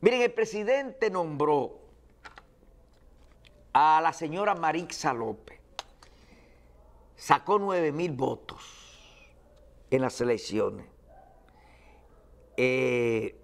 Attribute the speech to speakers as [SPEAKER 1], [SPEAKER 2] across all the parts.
[SPEAKER 1] Miren, el presidente nombró a la señora Marixa López. Sacó 9 mil votos en las elecciones. Eh,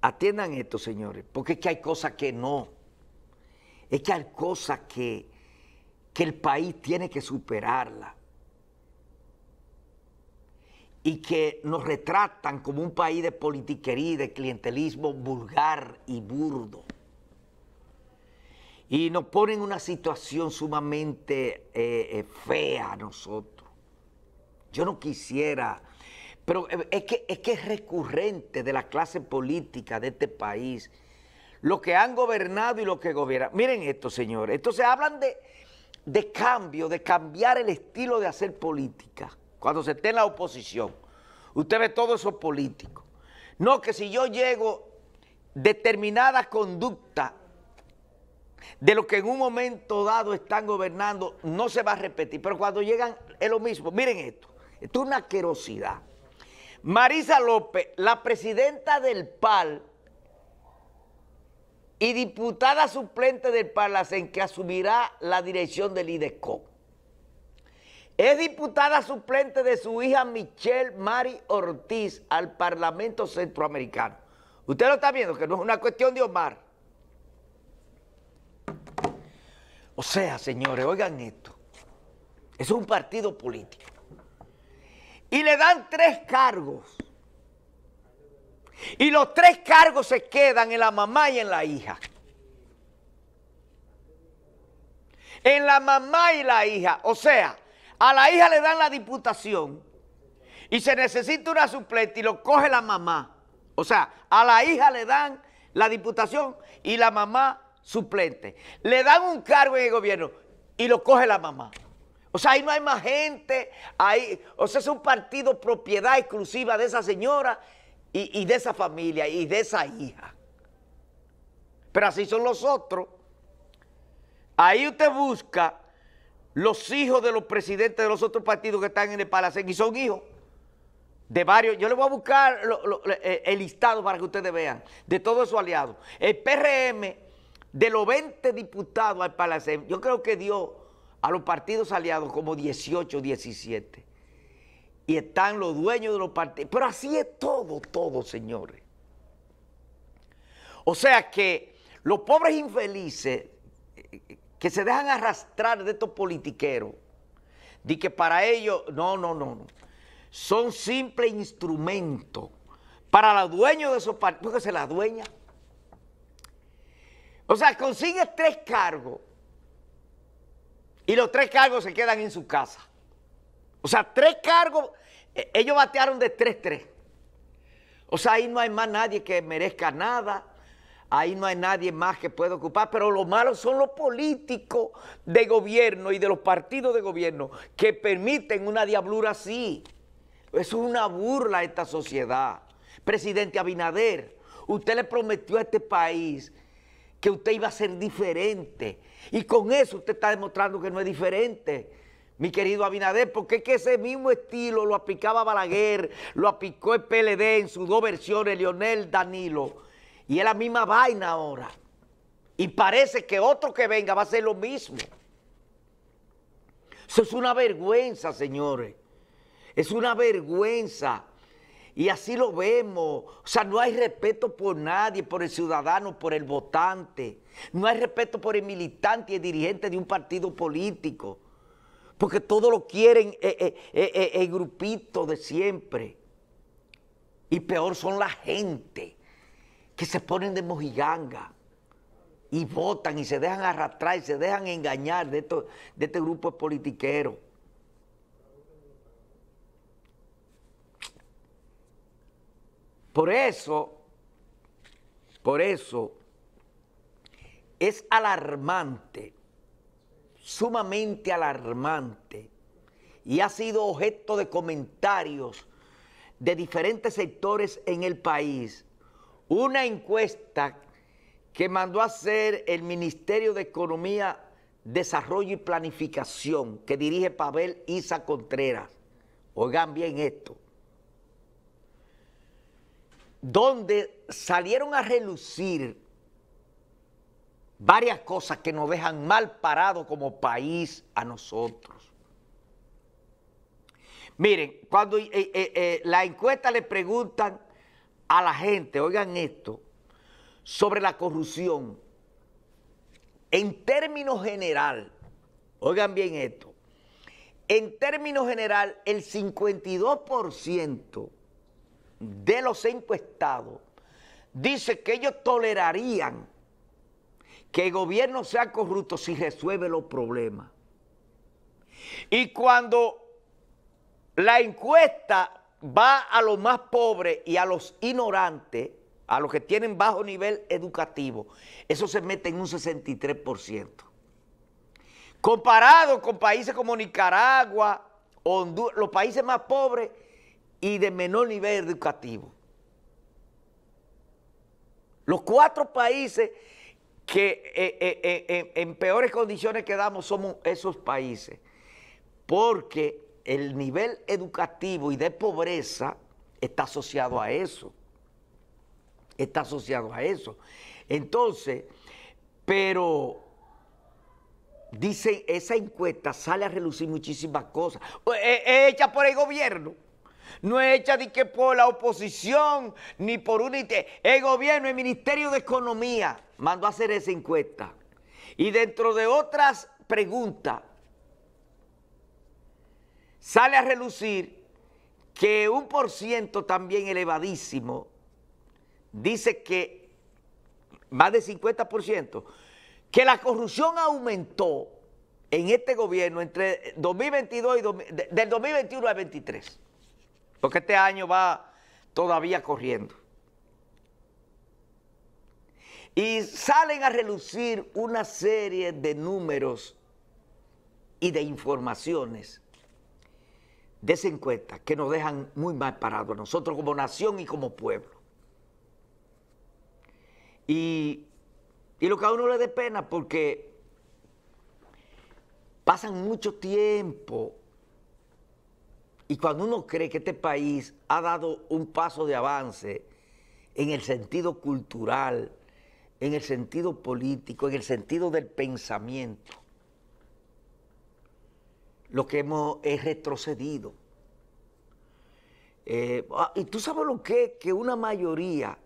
[SPEAKER 1] atiendan esto, señores, porque es que hay cosas que no. Es que hay cosas que, que el país tiene que superarla y que nos retratan como un país de politiquería, de clientelismo vulgar y burdo. Y nos ponen una situación sumamente eh, eh, fea a nosotros. Yo no quisiera, pero eh, es que, es recurrente de la clase política de este país, lo que han gobernado y lo que gobiernan. Miren esto, señores. Entonces hablan de, de cambio, de cambiar el estilo de hacer política cuando se esté en la oposición, usted ve todo eso político. No, que si yo llego determinada conducta de lo que en un momento dado están gobernando, no se va a repetir. Pero cuando llegan es lo mismo. Miren esto, esto es una querosidad Marisa López, la presidenta del PAL y diputada suplente del PAL, en que asumirá la dirección del IDECO. Es diputada suplente de su hija Michelle Mari Ortiz al Parlamento Centroamericano. Usted lo está viendo, que no es una cuestión de Omar. O sea, señores, oigan esto. Es un partido político. Y le dan tres cargos. Y los tres cargos se quedan en la mamá y en la hija. En la mamá y la hija. O sea, a la hija le dan la diputación y se necesita una suplente y lo coge la mamá. O sea, a la hija le dan la diputación y la mamá suplente. Le dan un cargo en el gobierno y lo coge la mamá. O sea, ahí no hay más gente, ahí, o sea, es un partido propiedad exclusiva de esa señora y, y de esa familia y de esa hija. Pero así son los otros. Ahí usted busca los hijos de los presidentes de los otros partidos que están en el Palacén, y son hijos de varios, yo le voy a buscar eh, el listado para que ustedes vean, de todos esos aliados. El PRM, de los 20 diputados al Palacén, yo creo que dio a los partidos aliados como 18, 17. Y están los dueños de los partidos. Pero así es todo, todo, señores. O sea que los pobres infelices que se dejan arrastrar de estos politiqueros, de que para ellos, no, no, no, son simples instrumentos para los dueños de esos partidos, que se la dueña. O sea, consigue tres cargos y los tres cargos se quedan en su casa. O sea, tres cargos, e, ellos batearon de tres tres O sea, ahí no hay más nadie que merezca nada Ahí no hay nadie más que pueda ocupar, pero lo malo son los políticos de gobierno y de los partidos de gobierno que permiten una diablura así. es una burla a esta sociedad. Presidente Abinader, usted le prometió a este país que usted iba a ser diferente. Y con eso usted está demostrando que no es diferente, mi querido Abinader, porque es que ese mismo estilo lo aplicaba Balaguer, lo aplicó el PLD en sus dos versiones, Lionel Danilo. Y es la misma vaina ahora. Y parece que otro que venga va a ser lo mismo. Eso es una vergüenza, señores. Es una vergüenza. Y así lo vemos. O sea, no hay respeto por nadie, por el ciudadano, por el votante. No hay respeto por el militante y el dirigente de un partido político. Porque todos lo quieren eh, eh, eh, el grupito de siempre. Y peor son la gente que se ponen de mojiganga y votan y se dejan arrastrar y se dejan engañar de, de este grupo politiquero. Por eso, por eso, es alarmante, sumamente alarmante, y ha sido objeto de comentarios de diferentes sectores en el país una encuesta que mandó a hacer el Ministerio de Economía, Desarrollo y Planificación, que dirige Pavel Isa Contreras. Oigan bien esto. Donde salieron a relucir varias cosas que nos dejan mal parados como país a nosotros. Miren, cuando eh, eh, eh, la encuesta le preguntan a la gente, oigan esto, sobre la corrupción en términos general, oigan bien esto, en términos general el 52% de los encuestados dice que ellos tolerarían que el gobierno sea corrupto si resuelve los problemas. Y cuando la encuesta va a los más pobres y a los ignorantes, a los que tienen bajo nivel educativo, eso se mete en un 63%. Comparado con países como Nicaragua, Honduras, los países más pobres y de menor nivel educativo. Los cuatro países que eh, eh, eh, en peores condiciones quedamos somos esos países, porque el nivel educativo y de pobreza está asociado a eso. Está asociado a eso. Entonces, pero dice, esa encuesta sale a relucir muchísimas cosas. Es, e hecha por el gobierno. No es hecha ni que por la oposición, ni por un... El gobierno, el Ministerio de Economía mandó a hacer esa encuesta. Y dentro de otras preguntas, sale a relucir que un por ciento también elevadísimo dice que más de 50%, que la corrupción aumentó en este gobierno entre 2022 y del 2021 al 23, porque este año va todavía corriendo. Y salen a relucir una serie de números y de informaciones desencuestas que nos dejan muy mal parados a nosotros como nación y como pueblo. Y, y lo que a uno le dé pena porque pasan mucho tiempo y cuando uno cree que este país ha dado un paso de avance en el sentido cultural, en el sentido político, en el sentido del pensamiento, lo que hemos retrocedido. Eh, ah, y tú sabes lo que es que una mayoría,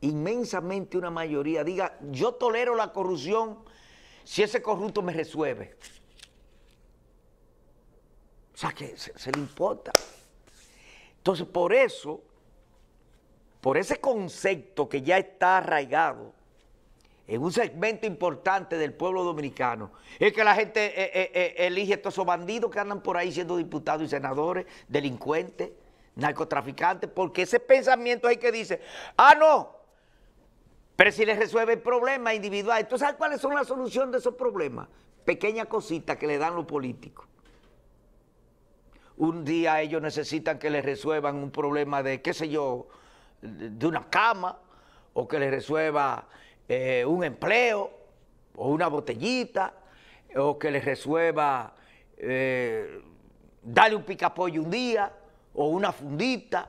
[SPEAKER 1] inmensamente una mayoría, diga, yo tolero la corrupción si ese corrupto me resuelve. O sea, que se le importa. Entonces, por eso, por ese concepto que ya está arraigado, en un segmento importante del pueblo dominicano. Es que la gente eh, eh, eh, elige a todos bandidos que andan por ahí siendo diputados y senadores, delincuentes, narcotraficantes, porque ese pensamiento hay que dice, ah, no, pero si les resuelve el problema individual. ¿Tú sabes cuáles son las soluciones de esos problemas? Pequeñas cositas que le dan los políticos. Un día ellos necesitan que les resuelvan un problema de, qué sé yo, de una cama, o que les resuelva eh, un empleo o una botellita o que le resuelva eh, darle un picapollo un día o una fundita.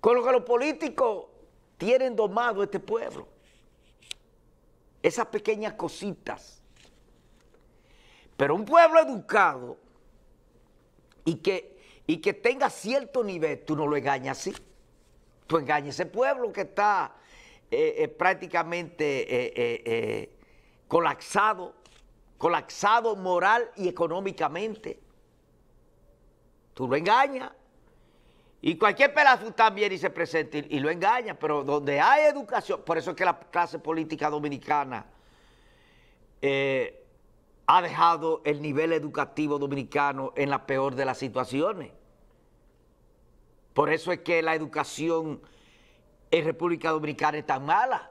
[SPEAKER 1] Con lo que los políticos tienen domado este pueblo. Esas pequeñas cositas. Pero un pueblo educado y que, y que tenga cierto nivel, tú no lo engañas así engaña ese pueblo que está eh, eh, prácticamente eh, colapsado, colapsado moral y económicamente. Tú lo engañas. Y cualquier pedazo también y se presenta y, y, lo engaña, pero donde hay educación, por eso es que la clase política dominicana ha dejado el nivel educativo dominicano en la peor de las situaciones. Por eso es que la educación en República Dominicana es tan mala,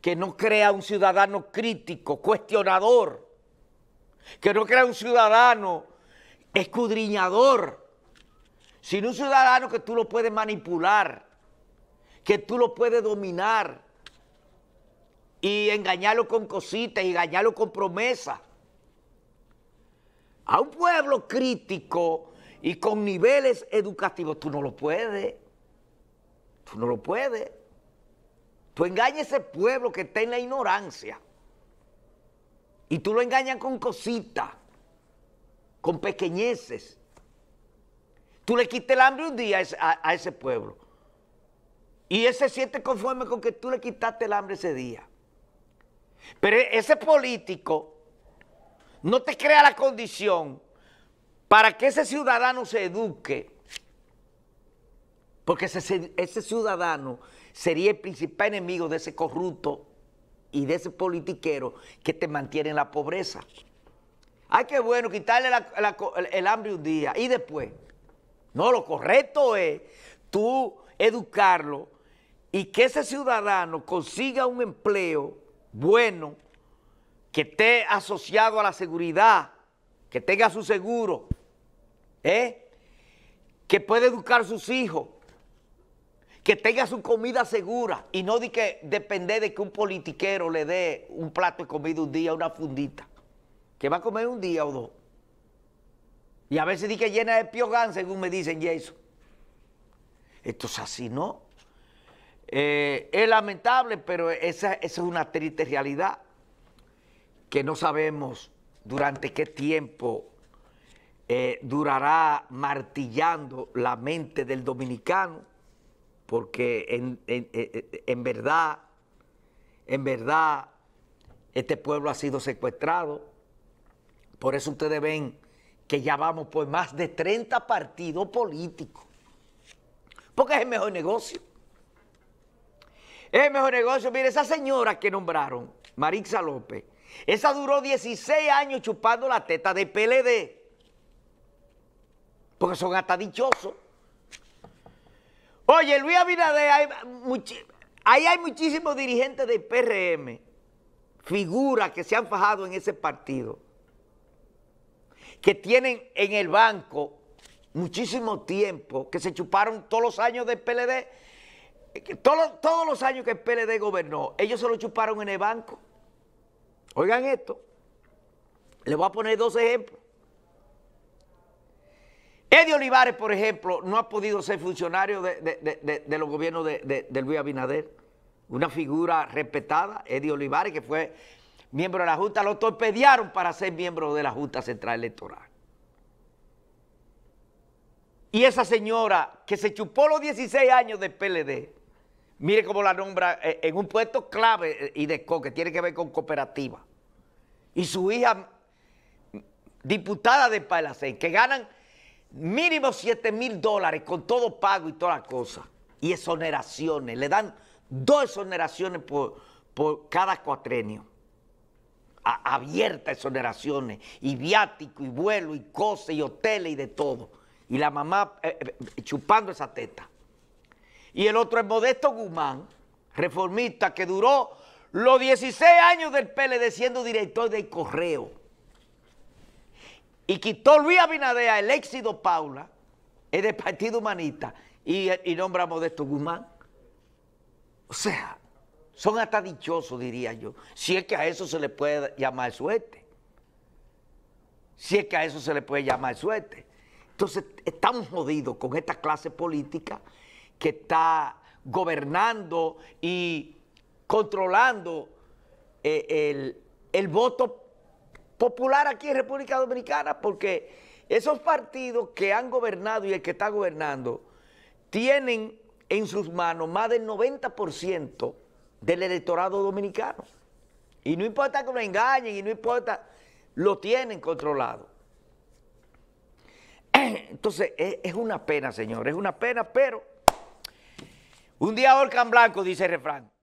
[SPEAKER 1] que no crea un ciudadano crítico, cuestionador, que no crea un ciudadano escudriñador, sino un ciudadano que tú lo puedes manipular, que tú lo puedes dominar y engañarlo con cositas y engañarlo con promesas. A un pueblo crítico, y con niveles educativos. Tú no lo puedes. Tú no lo puedes. Tú engañas a ese pueblo que está en la ignorancia. Y tú lo engañas con cositas, con pequeñeces. Tú le quitas el hambre un día a ese, pueblo. Y ese siente conforme con que tú le quitaste el hambre ese día. Pero ese político no te crea la condición para que ese ciudadano se eduque, porque ese, ciudadano sería el principal enemigo de ese corrupto y de ese politiquero que te mantiene en la pobreza. Ay, qué bueno, quitarle el hambre un día y después. No, lo correcto es tú educarlo y que ese ciudadano consiga un empleo bueno, que esté asociado a la seguridad, que tenga su seguro. ¿Eh? que puede educar a sus hijos, que tenga su comida segura y no de que depender de que un politiquero le dé un plato de comida un día, una fundita, que va a comer un día o dos. Y a veces di que llena de piogán, según me dicen Jason. Esto es así, ¿no? Eh, es lamentable, pero esa es una triste realidad que no sabemos durante qué tiempo eh, durará martillando la mente del dominicano, porque en, eh, eh, en, verdad, en verdad, este pueblo ha sido secuestrado. Por eso ustedes ven que ya vamos por más de 30 partidos políticos, porque es el mejor negocio. Es el mejor negocio. Mire, esa señora que nombraron, Marixa López, esa duró 16 años chupando la teta de PLD porque son hasta dichosos. Oye, Luis Abinader, hay ahí hay muchísimos dirigentes del PRM, figuras que se han fajado en ese partido, que tienen en el banco muchísimo tiempo, que se chuparon todos los años del PLD, eh, todos, todos los años que el PLD gobernó, ellos se lo chuparon en el banco. Oigan esto, les voy a poner dos ejemplos. Eddie Olivares, por ejemplo, no ha podido ser funcionario de, los gobiernos de, Luis Abinader. Una figura respetada, Eddie Olivares, que fue miembro de la Junta, lo torpedearon para ser miembro de la Junta Central Electoral. Y esa señora que se chupó los 16 años del PLD, mire cómo la nombra eh, en un puesto clave eh, y de que tiene que ver con cooperativa. Y su hija, diputada de Palacén, que ganan mínimo 7 mil dólares con todo pago y todas las cosas. Y exoneraciones. Le dan dos exoneraciones por, por cada cuatrenio. Abiertas exoneraciones. Y viático, y vuelo, y cosas, y hoteles, y de todo. Y la mamá eh, eh, chupando esa teta. Y el otro es Modesto Guzmán, reformista, que duró los 16 años del PLD siendo director del correo y quitó Luis Abinader el éxito Paula, el Partido Humanista, y, y nombra a Modesto Guzmán. O sea, son hasta dichosos, diría yo, si es que a eso se le puede llamar suerte. Si es que a eso se le puede llamar suerte. Entonces, estamos jodidos con esta clase política que está gobernando y controlando eh, el, el voto popular aquí en República Dominicana porque esos partidos que han gobernado y el que está gobernando tienen en sus manos más del 90% del electorado dominicano. Y no importa que lo engañen y no importa, lo tienen controlado. Entonces, es, una pena, señor, es una pena, pero un día volcan Blanco, dice el refrán.